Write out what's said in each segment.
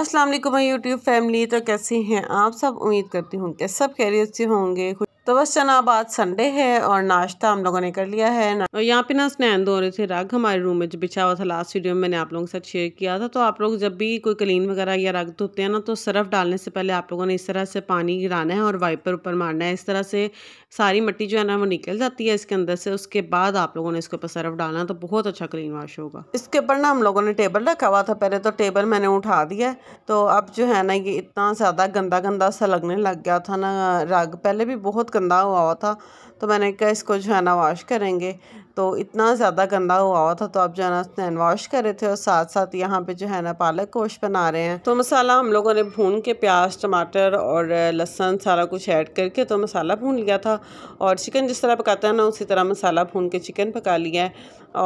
अस्सलाम वालेकुम YouTube family तो कैसे हैं आप सब उम्मीद करती हूँ कि सब खैरियत से होंगे तो बस जनाब आज संडे है और नाश्ता हम लोगों ने कर लिया है और यहाँ पे ना स्नैन धो रहे थे रग हमारे रूम में जो बिछा हुआ था लास्ट वीडियो में मैंने आप लोगों के साथ शेयर किया था तो आप लोग जब भी कोई क्लीन वगैरह या रग धोते हैं ना तो सर्फ डालने से पहले आप लोगों ने इस तरह से पानी गिराना है और वाइपर ऊपर मारना है इस तरह से सारी मिट्टी जो है ना वो निकल जाती है इसके अंदर से उसके बाद आप लोगों ने इसके ऊपर सर्फ डालना तो बहुत अच्छा क्लीन वॉश होगा इसके ऊपर ना हम लोगों ने टेबल रखा हुआ था पहले तो टेबल मैंने उठा दिया तो अब जो है ना ये इतना ज़्यादा गंदा गंदा सा लगने लग गया था ना रग पहले भी बहुत गंदा हुआ हुआ था तो मैंने कहा इसको जो है ना वॉश करेंगे तो इतना ज़्यादा गंदा हुआ हुआ था तो आप जो है ना स्नैन वॉश कर रहे थे और साथ साथ यहाँ पे जो है ना पालक गोश्त बना रहे हैं तो मसाला हम लोगों ने भून के प्याज टमाटर और लहसन सारा कुछ ऐड करके तो मसाला भून लिया था और चिकन जिस तरह पकाते हैं ना उसी तरह मसाला भून के चिकन पका लिया है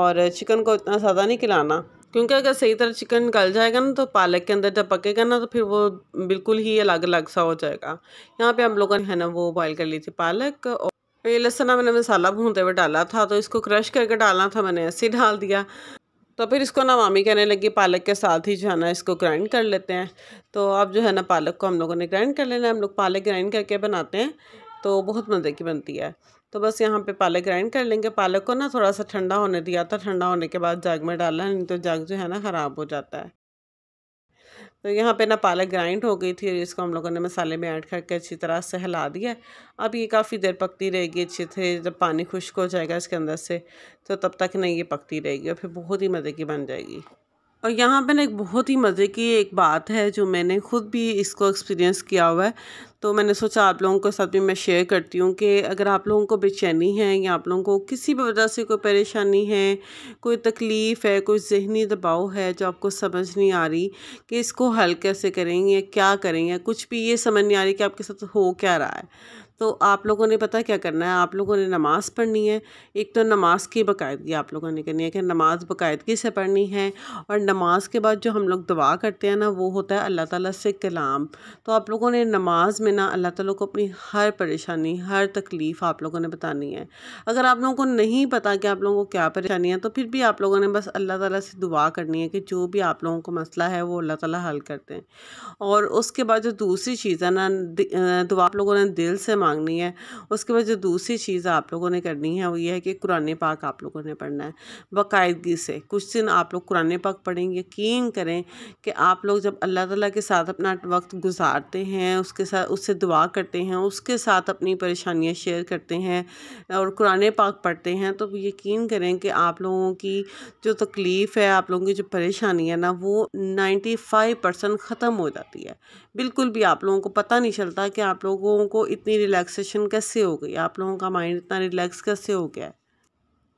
और चिकन को इतना ज़्यादा नहीं खिलाना क्योंकि अगर सही तरह चिकन निकल जाएगा ना तो पालक के अंदर जब पकेगा ना तो फिर वो बिल्कुल ही अलग अलग सा हो जाएगा यहाँ पे हम लोगों ने है ना वो बॉयल कर ली थी पालक और तो ये लहसना मैंने मसाला भूनते हुए डाला था तो इसको क्रश करके डालना था मैंने ऐसे डाल दिया तो फिर इसको ना मामी कहने लगी पालक के साथ ही जो है ना इसको ग्राइंड कर लेते हैं तो अब जो है ना पालक को हम लोगों ने ग्राइंड कर लेना है हम लोग पालक ग्राइंड करके बनाते हैं तो बहुत मज़े की बनती है तो बस यहाँ पे पालक ग्राइंड कर लेंगे पालक को ना थोड़ा सा ठंडा होने दिया था ठंडा होने के बाद जाग में डालना नहीं तो जाग जो है ना ख़राब हो जाता है तो यहाँ पे ना पालक ग्राइंड हो गई थी और इसको हम लोगों ने मसाले में ऐड करके अच्छी तरह से हिला दिया अब ये काफ़ी देर पकती रहेगी अच्छी तरह जब पानी खुश्क हो जाएगा इसके अंदर से तो तब तक नहीं ये पकती रहेगी और फिर बहुत ही मज़े की बन जाएगी और यहाँ पे ना एक बहुत ही मज़े की एक बात है जो मैंने ख़ुद भी इसको एक्सपीरियंस किया हुआ है तो मैंने सोचा आप लोगों के साथ भी मैं शेयर करती हूँ कि अगर आप लोगों को बेचैनी है या आप लोगों को किसी भी वजह से कोई परेशानी है कोई तकलीफ़ है कोई जहनी दबाव है जो आपको समझ नहीं आ रही कि इसको हल कैसे करेंगे क्या करेंगे कुछ भी ये समझ नहीं आ रही कि आपके साथ हो क्या रहा है तो आप लोगों ने पता क्या करना है आप लोगों ने नमाज़ पढ़नी है एक तो नमाज की बाकायदगी आप लोगों ने करनी है कि नमाज बाकायदगी से पढ़नी है और नमाज के बाद जो हम लोग दुआ करते हैं ना वो होता है अल्लाह ताला से कलाम तो आप लोगों ने नमाज में ना अल्लाह ताला को अपनी हर परेशानी हर तकलीफ़ आप लोगों ने बतानी है अगर आप लोगों को नहीं पता कि आप लोगों को क्या परेशानी है तो फिर भी आप लोगों ने बस अल्लाह ताला से दुआ करनी है कि जो भी आप लोगों को मसला है वो अल्लाह ताला हल करते हैं और उसके बाद जो दूसरी चीज़ है ना दुआ आप लोगों ने दिल से मांगनी है उसके बाद जो दूसरी चीज़ आप लोगों ने करनी है वो ये है कि कुरान पाक आप लोगों ने पढ़ना है बाकायदगी से कुछ दिन आप लोग कुरान पाक पढ़ें यकीन करें कि आप लोग जब अल्लाह ताला के साथ अपना वक्त गुजारते हैं उसके साथ उससे दुआ करते हैं उसके साथ अपनी परेशानियाँ शेयर करते हैं और कुरान पाक पढ़ते हैं तो यकीन करें कि आप लोगों की जो तकलीफ़ है आप लोगों की जो परेशानी है ना वो नाइन्टी फाइव परसेंट ख़त्म हो जाती है बिल्कुल भी आप लोगों को पता नहीं चलता कि आप लोगों को इतनी रिलैक्सेशन कैसे हो गई आप लोगों का माइंड इतना रिलैक्स कैसे हो गया है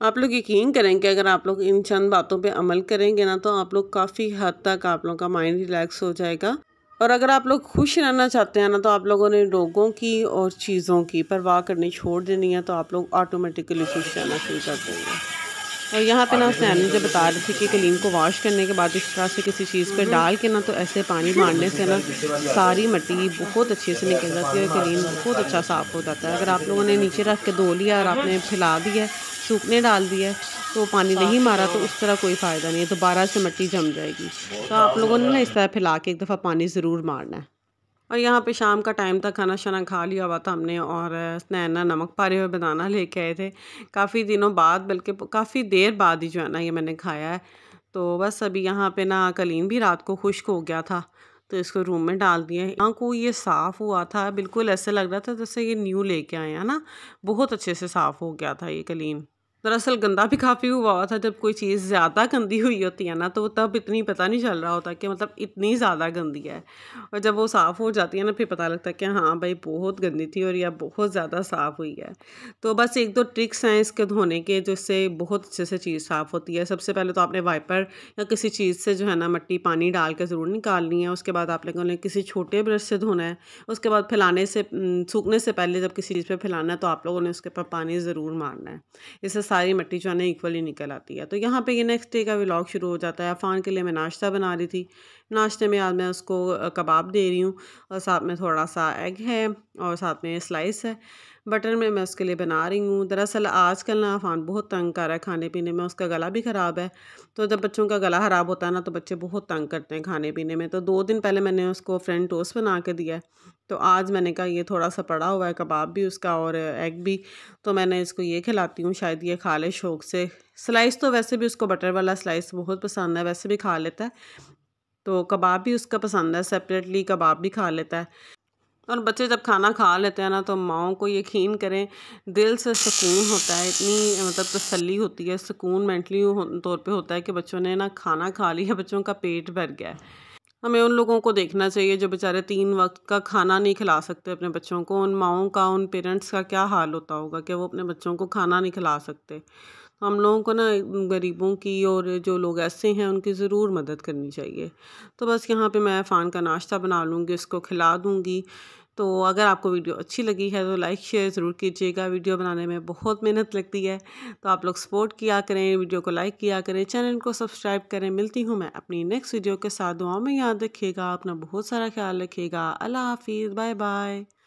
आप लोग यकीन करें कि अगर आप लोग इन चंद बातों पे अमल करेंगे ना तो आप लोग काफ़ी हद तक आप लोगों का माइंड रिलैक्स हो जाएगा और अगर आप लोग खुश रहना चाहते हैं ना तो आप लोगों ने लोगों की और चीज़ों की परवाह करनी छोड़ देनी है तो आप लोग ऑटोमेटिकली खुश रहना शुरू कर देंगे और यहाँ पे ना उसने मुझे बता रही थी कि क्लीन को वॉश करने के बाद इस तरह से किसी चीज़ पर डाल के ना तो ऐसे पानी मारने से ना सारी मट्टी बहुत अच्छे से निकल जाती है और क्लीन बहुत अच्छा साफ़ हो जाता है अगर आप लोगों ने नीचे रख के धो लिया और आपने फैला दिया सूखने डाल दिया तो पानी नहीं मारा तो उस तरह कोई फ़ायदा नहीं है दोबारा से मट्टी जम जाएगी तो आप लोगों ने ना इस तरह फैला के एक दफ़ा पानी ज़रूर मारना है और यहाँ पे शाम का टाइम था खाना शाना खा लिया हुआ था हमने और नैना नमक पारे हुए बनाना लेके आए थे काफ़ी दिनों बाद बल्कि काफ़ी देर बाद ही जो है ना ये मैंने खाया है तो बस अभी यहाँ पे ना कलीन भी रात को खुश्क हो गया था तो इसको रूम में डाल दिया यहाँ को ये साफ़ हुआ था बिल्कुल ऐसे लग रहा था जैसे ये न्यू लेके आए हैं ना बहुत अच्छे से साफ़ हो गया था ये कलीन दरअसल गंदा भी काफ़ी हुआ था जब कोई चीज़ ज़्यादा गंदी हुई होती है ना तो तब इतनी पता नहीं चल रहा होता कि मतलब इतनी ज़्यादा गंदी है और जब वो साफ़ हो जाती है ना फिर पता लगता है कि हाँ भाई बहुत गंदी थी और यह बहुत ज़्यादा साफ़ हुई है तो बस एक दो ट्रिक्स हैं इसके धोने के जिससे बहुत अच्छे से चीज़ साफ़ होती है सबसे पहले तो आपने वाइपर या किसी चीज़ से जो है ना मट्टी पानी डाल के ज़रूर निकालनी है उसके बाद आप लोगों ने किसी छोटे ब्रश से धोना है उसके बाद फैलाने से सूखने से पहले जब किसी चीज़ पर फैलाना है तो आप लोगों ने उसके ऊपर पानी ज़रूर मारना है इससे सारी मट्टी जो है ना इक्वली निकल आती है तो यहाँ पे ये नेक्स्ट डे का व्लॉग शुरू हो जाता है अफ़ान के लिए मैं नाश्ता बना रही थी नाश्ते में आज मैं उसको कबाब दे रही हूँ और साथ में थोड़ा सा एग है और साथ में स्लाइस है बटर में मैं उसके लिए बना रही हूँ दरअसल आजकल ना अफान बहुत तंग कर रहा है खाने पीने में उसका गला भी ख़राब है तो जब बच्चों का गला ख़राब होता है ना तो बच्चे बहुत तंग करते हैं खाने पीने में तो दो दिन पहले मैंने उसको फ्रेंड टोस्ट बना के दिया है तो आज मैंने कहा ये थोड़ा सा पड़ा हुआ है कबाब भी उसका और एग भी तो मैंने इसको ये खिलाती हूँ शायद ये खा ले शौक से स्लाइस तो वैसे भी उसको बटर वाला स्लाइस बहुत पसंद है वैसे भी खा लेता है तो कबाब भी उसका पसंद है सेपरेटली कबाब भी खा लेता है और बच्चे जब खाना खा लेते हैं ना तो माओ को यकीन करें दिल से सुकून होता है इतनी मतलब तसली होती है सुकून मेंटली तौर पे होता है कि बच्चों ने ना खाना खा लिया बच्चों का पेट भर गया है हमें उन लोगों को देखना चाहिए जो बेचारे तीन वक्त का खाना नहीं खिला सकते अपने बच्चों को उन माओ का उन पेरेंट्स का क्या हाल होता होगा कि वो अपने बच्चों को खाना नहीं खिला सकते तो हम लोगों को ना गरीबों की और जो लोग ऐसे हैं उनकी ज़रूर मदद करनी चाहिए तो बस यहाँ पे मैं फ़ान का नाश्ता बना लूँगी उसको खिला दूँगी तो अगर आपको वीडियो अच्छी लगी है तो लाइक शेयर ज़रूर कीजिएगा वीडियो बनाने में बहुत मेहनत लगती है तो आप लोग सपोर्ट किया करें वीडियो को लाइक किया करें चैनल को सब्सक्राइब करें मिलती हूँ मैं अपनी नेक्स्ट वीडियो के साथ दुआओं में याद रखिएगा अपना बहुत सारा ख्याल रखिएगा अल्लाह हाफिज़ बाय बाय